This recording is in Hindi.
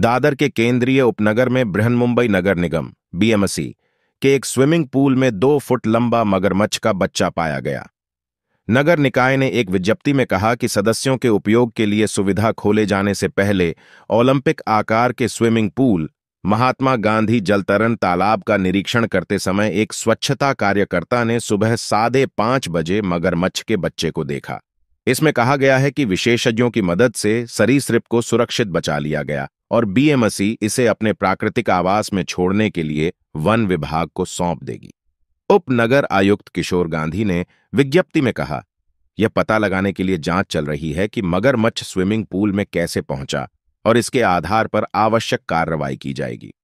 दादर के केंद्रीय उपनगर में बृहन मुंबई नगर निगम बीएमसी के एक स्विमिंग पूल में दो फुट लंबा मगरमच्छ का बच्चा पाया गया नगर निकाय ने एक विज्ञप्ति में कहा कि सदस्यों के उपयोग के लिए सुविधा खोले जाने से पहले ओलंपिक आकार के स्विमिंग पूल महात्मा गांधी जलतरण तालाब का निरीक्षण करते समय एक स्वच्छता कार्यकर्ता ने सुबह साढ़े पांच बजे मगरमच्छ के बच्चे को देखा इसमें कहा गया है कि विशेषज्ञों की मदद से सरीसृप को सुरक्षित बचा लिया गया और बीएमसी इसे अपने प्राकृतिक आवास में छोड़ने के लिए वन विभाग को सौंप देगी उप नगर आयुक्त किशोर गांधी ने विज्ञप्ति में कहा यह पता लगाने के लिए जांच चल रही है कि मगरमच्छ स्विमिंग पूल में कैसे पहुंचा और इसके आधार पर आवश्यक कार्रवाई की जाएगी